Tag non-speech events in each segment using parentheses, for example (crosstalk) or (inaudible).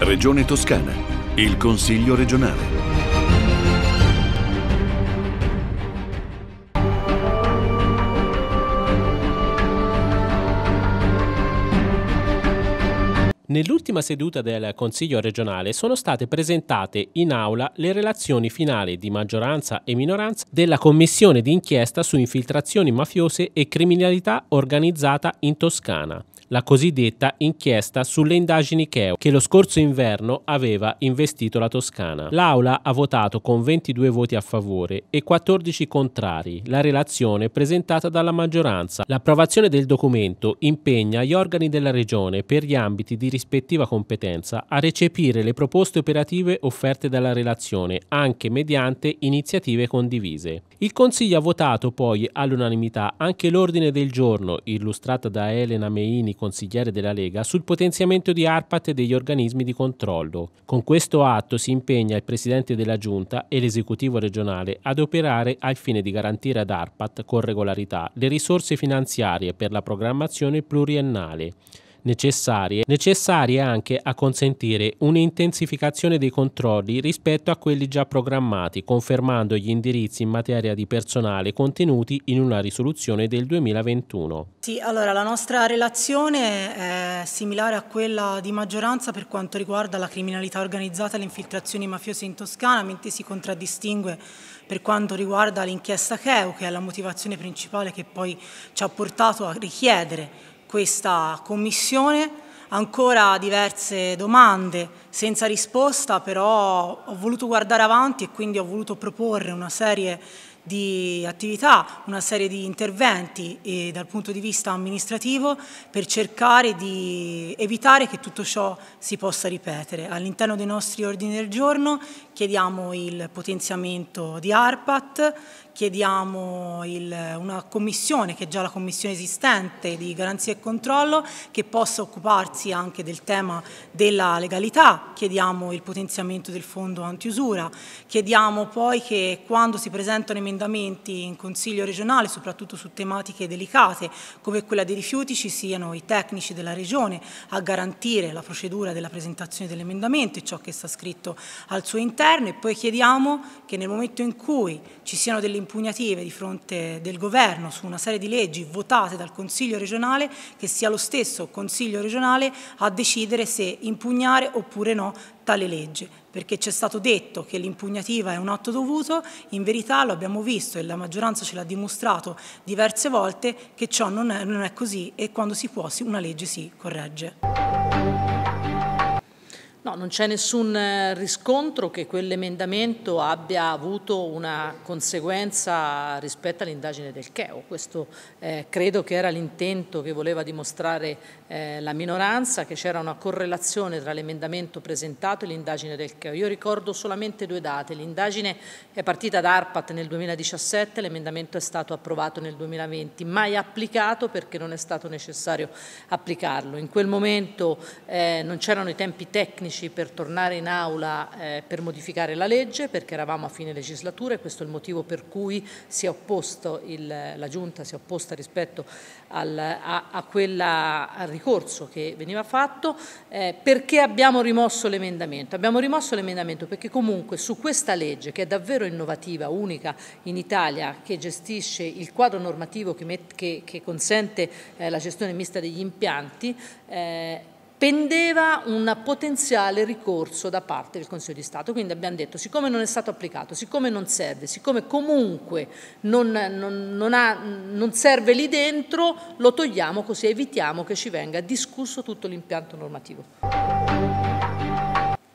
Regione Toscana, il Consiglio regionale. Nell'ultima seduta del Consiglio regionale sono state presentate in aula le relazioni finali di maggioranza e minoranza della commissione d'inchiesta su infiltrazioni mafiose e criminalità organizzata in Toscana la cosiddetta inchiesta sulle indagini Cheo, che lo scorso inverno aveva investito la Toscana. L'Aula ha votato con 22 voti a favore e 14 contrari la relazione presentata dalla maggioranza. L'approvazione del documento impegna gli organi della Regione per gli ambiti di rispettiva competenza a recepire le proposte operative offerte dalla relazione, anche mediante iniziative condivise. Il Consiglio ha votato poi all'unanimità anche l'ordine del giorno, illustrata da Elena Meini consigliere della Lega, sul potenziamento di ARPAT e degli organismi di controllo. Con questo atto si impegna il Presidente della Giunta e l'Esecutivo regionale ad operare al fine di garantire ad ARPAT con regolarità le risorse finanziarie per la programmazione pluriennale necessarie, necessarie anche a consentire un'intensificazione dei controlli rispetto a quelli già programmati, confermando gli indirizzi in materia di personale contenuti in una risoluzione del 2021. Sì, allora la nostra relazione è similare a quella di maggioranza per quanto riguarda la criminalità organizzata e le infiltrazioni mafiose in Toscana, mentre si contraddistingue per quanto riguarda l'inchiesta CEU, che è la motivazione principale che poi ci ha portato a richiedere questa commissione. Ancora diverse domande senza risposta, però ho voluto guardare avanti e quindi ho voluto proporre una serie di attività, una serie di interventi dal punto di vista amministrativo per cercare di evitare che tutto ciò si possa ripetere all'interno dei nostri ordini del giorno Chiediamo il potenziamento di ARPAT, chiediamo il, una commissione che è già la commissione esistente di garanzia e controllo che possa occuparsi anche del tema della legalità, chiediamo il potenziamento del fondo antiusura, chiediamo poi che quando si presentano emendamenti in consiglio regionale, soprattutto su tematiche delicate come quella dei rifiuti, ci siano i tecnici della regione a garantire la procedura della presentazione dell'emendamento e ciò che sta scritto al suo interno governo e poi chiediamo che nel momento in cui ci siano delle impugnative di fronte del governo su una serie di leggi votate dal Consiglio regionale, che sia lo stesso Consiglio regionale a decidere se impugnare oppure no tale legge, perché c'è stato detto che l'impugnativa è un atto dovuto, in verità lo abbiamo visto e la maggioranza ce l'ha dimostrato diverse volte che ciò non è, non è così e quando si può una legge si corregge. No, non c'è nessun eh, riscontro che quell'emendamento abbia avuto una conseguenza rispetto all'indagine del CHEO. Questo eh, credo che era l'intento che voleva dimostrare eh, la minoranza, che c'era una correlazione tra l'emendamento presentato e l'indagine del CHEO. Io ricordo solamente due date. L'indagine è partita da ARPAT nel 2017, l'emendamento è stato approvato nel 2020, mai applicato perché non è stato necessario applicarlo. In quel momento eh, non c'erano i tempi tecnici 15 per tornare in aula eh, per modificare la legge perché eravamo a fine legislatura e questo è il motivo per cui si è opposto il, la Giunta si è opposta rispetto al, a, a quella, ricorso che veniva fatto eh, perché abbiamo rimosso l'emendamento. Abbiamo rimosso l'emendamento perché comunque su questa legge che è davvero innovativa, unica in Italia, che gestisce il quadro normativo che, met, che, che consente eh, la gestione mista degli impianti, eh, pendeva un potenziale ricorso da parte del Consiglio di Stato, quindi abbiamo detto siccome non è stato applicato, siccome non serve, siccome comunque non, non, non, ha, non serve lì dentro, lo togliamo così evitiamo che ci venga discusso tutto l'impianto normativo.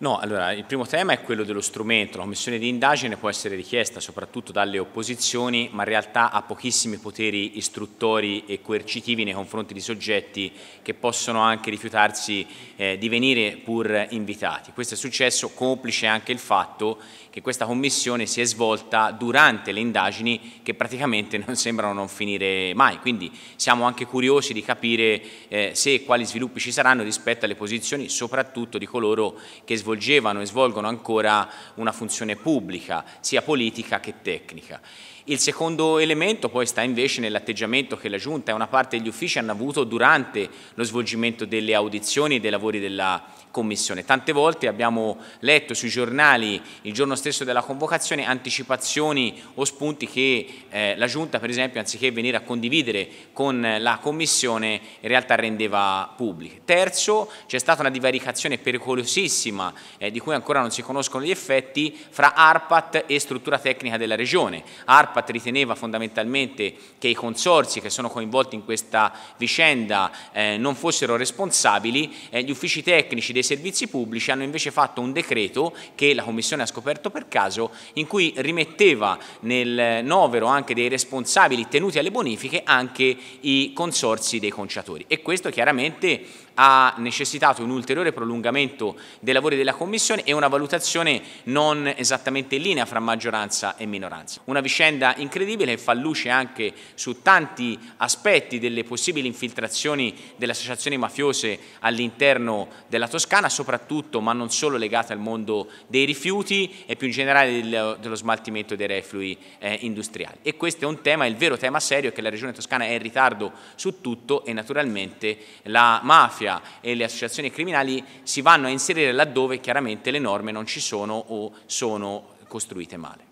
No, allora il primo tema è quello dello strumento, la commissione di indagine può essere richiesta soprattutto dalle opposizioni, ma in realtà ha pochissimi poteri istruttori e coercitivi nei confronti di soggetti che possono anche rifiutarsi eh, di venire pur invitati. Questo è successo complice anche il fatto che questa commissione si è svolta durante le indagini che praticamente non (laughs) sembrano non finire mai, quindi siamo anche curiosi di capire eh, se e quali sviluppi ci saranno rispetto alle posizioni soprattutto di coloro che svolgevano e svolgono ancora una funzione pubblica, sia politica che tecnica. Il secondo elemento poi sta invece nell'atteggiamento che la Giunta e una parte degli uffici hanno avuto durante lo svolgimento delle audizioni e dei lavori della Commissione. Tante volte abbiamo letto sui giornali il giorno stesso della convocazione anticipazioni o spunti che eh, la Giunta per esempio anziché venire a condividere con la Commissione in realtà rendeva pubbliche. Terzo, c'è stata una divaricazione pericolosissima eh, di cui ancora non si conoscono gli effetti fra ARPAT e struttura tecnica della Regione. ARPAT ARPAT riteneva fondamentalmente che i consorsi che sono coinvolti in questa vicenda eh, non fossero responsabili, eh, gli uffici tecnici dei servizi pubblici hanno invece fatto un decreto che la Commissione ha scoperto per caso in cui rimetteva nel novero anche dei responsabili tenuti alle bonifiche anche i consorsi dei conciatori e questo chiaramente ha necessitato un ulteriore prolungamento dei lavori della Commissione e una valutazione non esattamente in linea fra maggioranza e minoranza. Una vicenda vicenda incredibile e fa luce anche su tanti aspetti delle possibili infiltrazioni delle associazioni mafiose all'interno della Toscana, soprattutto ma non solo legate al mondo dei rifiuti e più in generale dello, smaltimento dei reflui eh, industriali. E questo è un tema, il vero tema serio è che la Regione Toscana è in ritardo su tutto e naturalmente la mafia e le associazioni criminali si vanno a inserire laddove chiaramente le norme non ci sono o sono costruite male.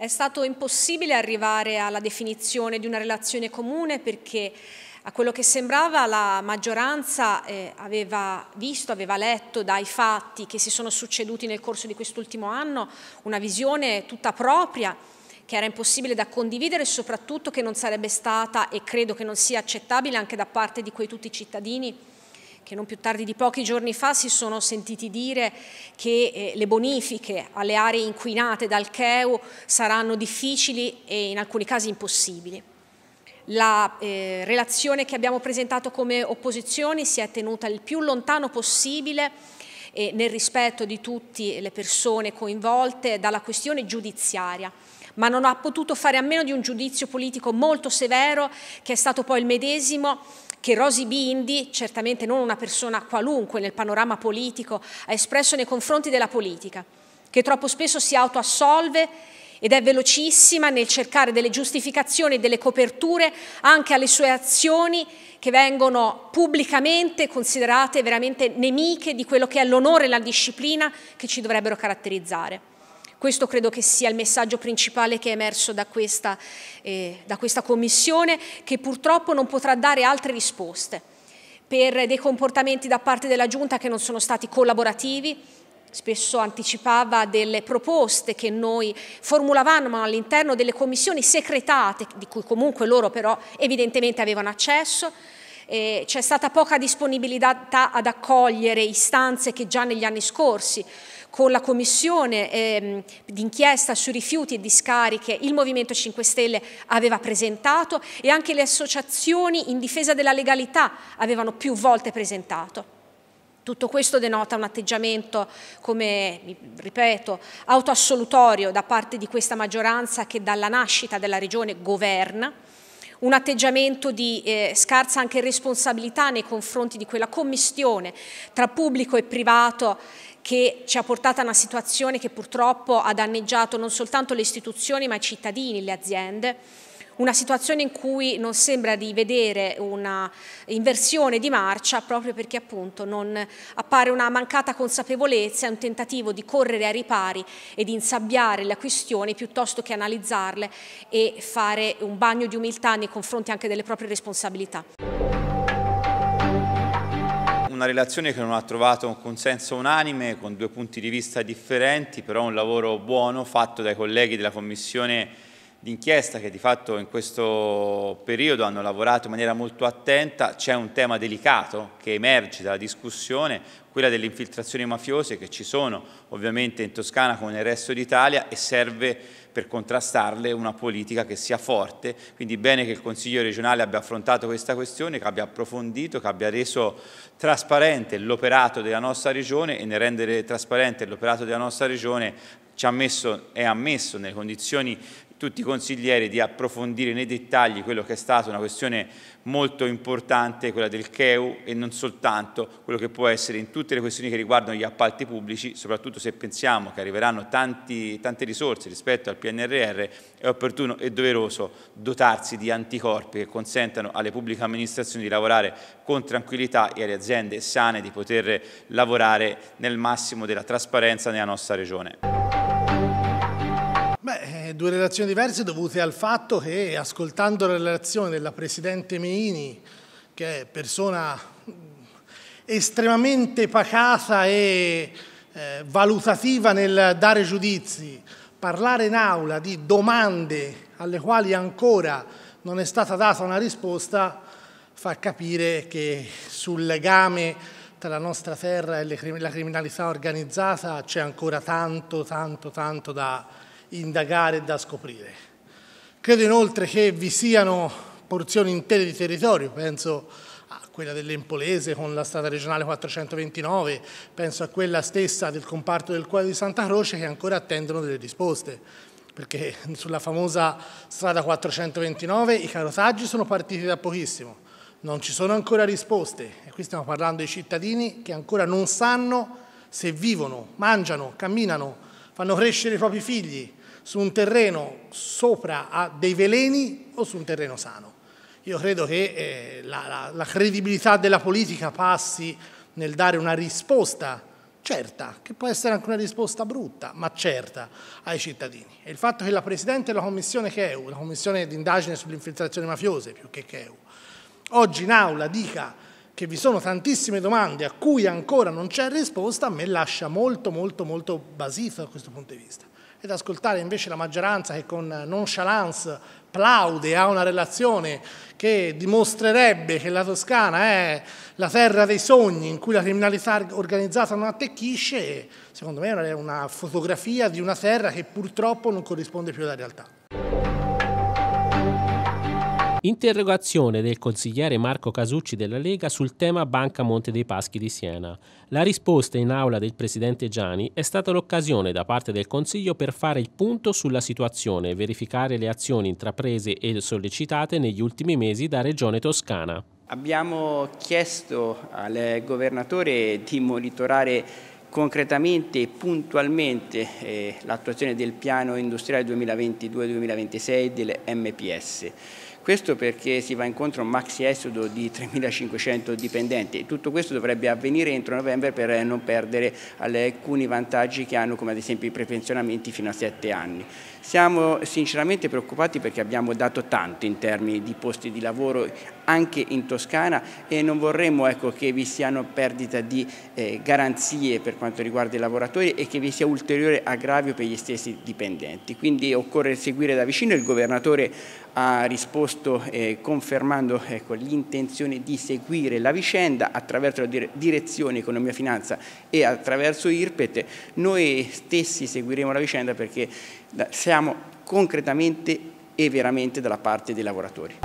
È stato impossibile arrivare alla definizione di una relazione comune perché a quello che sembrava la maggioranza eh, aveva visto, aveva letto dai fatti che si sono succeduti nel corso di quest'ultimo anno una visione tutta propria che era impossibile da condividere e soprattutto che non sarebbe stata e credo che non sia accettabile anche da parte di quei tutti i cittadini che non più tardi di pochi giorni fa si sono sentiti dire che eh, le bonifiche alle aree inquinate dal CEU saranno difficili e in alcuni casi impossibili. La eh, relazione che abbiamo presentato come opposizioni si è tenuta il più lontano possibile eh, nel rispetto di tutte le persone coinvolte dalla questione giudiziaria ma non ha potuto fare a meno di un giudizio politico molto severo che è stato poi il medesimo che Rosy Bindi, certamente non una persona qualunque nel panorama politico, ha espresso nei confronti della politica, che troppo spesso si autoassolve ed è velocissima nel cercare delle giustificazioni e delle coperture anche alle sue azioni che vengono pubblicamente considerate veramente nemiche di quello che è l'onore e la disciplina che ci dovrebbero caratterizzare. Questo credo che sia il messaggio principale che è emerso da questa, eh, da questa commissione, che purtroppo non potrà dare altre risposte per dei comportamenti da parte della Giunta che non sono stati collaborativi, spesso anticipava delle proposte che noi formulavamo all'interno delle commissioni secretate, di cui comunque loro però evidentemente avevano accesso. Eh, c'è stata poca disponibilità ad accogliere istanze che già negli anni scorsi con la commissione eh, d'inchiesta sui rifiuti e discariche il Movimento 5 Stelle aveva presentato e anche le associazioni in difesa della legalità avevano più volte presentato. Tutto questo denota un atteggiamento, come ripeto, autoassolutorio da parte di questa maggioranza che dalla nascita della regione governa, un atteggiamento di eh, scarsa anche responsabilità nei confronti di quella commistione tra pubblico e privato che ci ha portato a una situazione che purtroppo ha danneggiato non soltanto le istituzioni ma i cittadini, le aziende, una situazione in cui non sembra di vedere una inversione di marcia proprio perché appunto non appare una mancata consapevolezza, un tentativo di correre ai ripari e di insabbiare le questioni piuttosto che analizzarle e fare un bagno di umiltà nei confronti anche delle proprie responsabilità una relazione che non ha trovato un consenso unanime, con due punti di vista differenti, però un lavoro buono fatto dai colleghi della Commissione d'inchiesta che di fatto in questo periodo hanno lavorato in maniera molto attenta. C'è un tema delicato che emerge dalla discussione, quella delle infiltrazioni mafiose che ci sono ovviamente in Toscana come nel resto d'Italia e serve per contrastarle una politica che sia forte, quindi bene che il Consiglio regionale abbia affrontato questa questione, che abbia approfondito, che abbia reso trasparente l'operato della nostra regione e nel rendere trasparente l'operato della nostra regione ci ha messo, è ammesso nelle condizioni tutti i consiglieri di approfondire nei dettagli quello che è stata una questione molto importante, quella del CEU e non soltanto quello che può essere in tutte le questioni che riguardano gli appalti pubblici, soprattutto se pensiamo che arriveranno tanti, tante risorse rispetto al PNRR, è opportuno e doveroso dotarsi di anticorpi che consentano alle pubbliche amministrazioni di lavorare con tranquillità e alle aziende sane di poter lavorare nel massimo della trasparenza nella nostra regione due relazioni diverse dovute al fatto che, ascoltando la relazione della Presidente Meini, che è persona estremamente pacata e eh, valutativa nel dare giudizi, parlare in aula di domande alle quali ancora non è stata data una risposta, fa capire che sul legame tra la nostra terra e la criminalità organizzata c'è ancora tanto, tanto, tanto da indagare e da scoprire. Credo inoltre che vi siano porzioni intere di territorio, penso a quella dell'Empolese con la strada regionale 429, penso a quella stessa del comparto del cuore di Santa Croce che ancora attendono delle risposte perché sulla famosa strada 429 i carotaggi sono partiti da pochissimo, non ci sono ancora risposte e qui stiamo parlando di cittadini che ancora non sanno se vivono, mangiano, camminano, fanno crescere i propri figli, su un terreno sopra a dei veleni o su un terreno sano. Io credo che eh, la, la, la credibilità della politica passi nel dare una risposta certa, che può essere anche una risposta brutta, ma certa ai cittadini. E il fatto che la Presidente della Commissione CheU, la Commissione d'indagine sulle infiltrazioni mafiose più che CheU, oggi in aula dica che vi sono tantissime domande a cui ancora non c'è risposta, a me lascia molto, molto, molto basito da questo punto di vista ed ascoltare invece la maggioranza che con nonchalance plaude a una relazione che dimostrerebbe che la Toscana è la terra dei sogni in cui la criminalità organizzata non attecchisce, secondo me è una fotografia di una terra che purtroppo non corrisponde più alla realtà. Interrogazione del consigliere Marco Casucci della Lega sul tema Banca Monte dei Paschi di Siena. La risposta in aula del presidente Gianni è stata l'occasione da parte del Consiglio per fare il punto sulla situazione e verificare le azioni intraprese e sollecitate negli ultimi mesi da Regione Toscana. Abbiamo chiesto al governatore di monitorare concretamente e puntualmente eh, l'attuazione del piano industriale 2022-2026 del MPS questo perché si va incontro a un maxi esodo di 3.500 dipendenti. Tutto questo dovrebbe avvenire entro novembre per non perdere alcuni vantaggi che hanno come ad esempio i prepensionamenti fino a 7 anni. Siamo sinceramente preoccupati perché abbiamo dato tanto in termini di posti di lavoro anche in Toscana e non vorremmo ecco, che vi siano perdita di eh, garanzie per quanto riguarda i lavoratori e che vi sia ulteriore aggravio per gli stessi dipendenti. Quindi occorre seguire da vicino, il governatore ha risposto eh, confermando ecco, l'intenzione di seguire la vicenda attraverso la direzione economia finanza e attraverso IRPET. Noi stessi seguiremo la vicenda perché siamo concretamente e veramente dalla parte dei lavoratori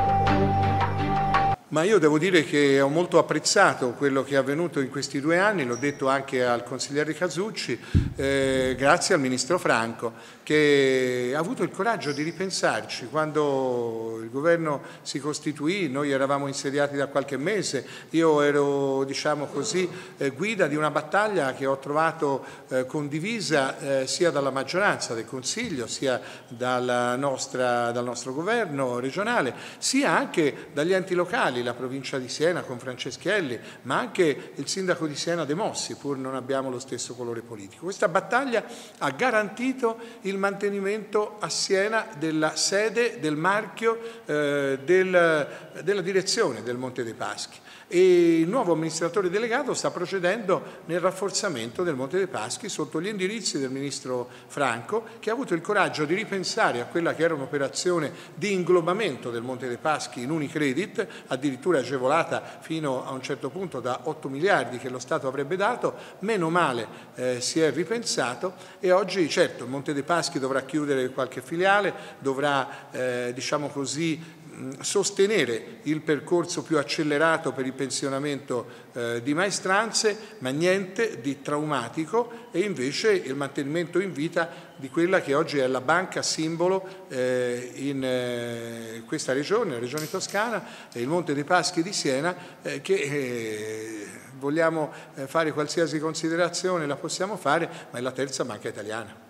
ma io devo dire che ho molto apprezzato quello che è avvenuto in questi due anni, l'ho detto anche al consigliere Casucci, eh, grazie al ministro Franco, che ha avuto il coraggio di ripensarci. Quando il governo si costituì, noi eravamo insediati da qualche mese, io ero diciamo così, eh, guida di una battaglia che ho trovato eh, condivisa eh, sia dalla maggioranza del Consiglio, sia nostra, dal nostro governo regionale, sia anche dagli enti locali comunali, la provincia di Siena con Franceschielli, ma anche il sindaco di Siena De Mossi, pur non abbiamo lo stesso colore politico. Questa battaglia ha garantito il mantenimento a Siena della sede, del marchio, eh, del, della direzione del Monte dei Paschi e il nuovo amministratore delegato sta procedendo nel rafforzamento del Monte dei Paschi sotto gli indirizzi del ministro Franco che ha avuto il coraggio di ripensare a quella che era un'operazione di inglobamento del Monte dei Paschi in Unicredit, addirittura agevolata fino a un certo punto da 8 miliardi che lo Stato avrebbe dato, meno male eh, si è ripensato e oggi certo il Monte dei Paschi dovrà chiudere qualche filiale, dovrà eh, diciamo così sostenere il percorso più accelerato per il pensionamento eh, di maestranze, ma niente di traumatico e invece il mantenimento in vita di quella che oggi è la banca simbolo eh, in eh, questa regione, la regione toscana, il Monte dei Paschi di Siena, eh, che eh, vogliamo eh, fare qualsiasi considerazione, la possiamo fare, ma è la terza banca italiana.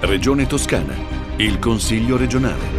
Regione Toscana il Consiglio regionale.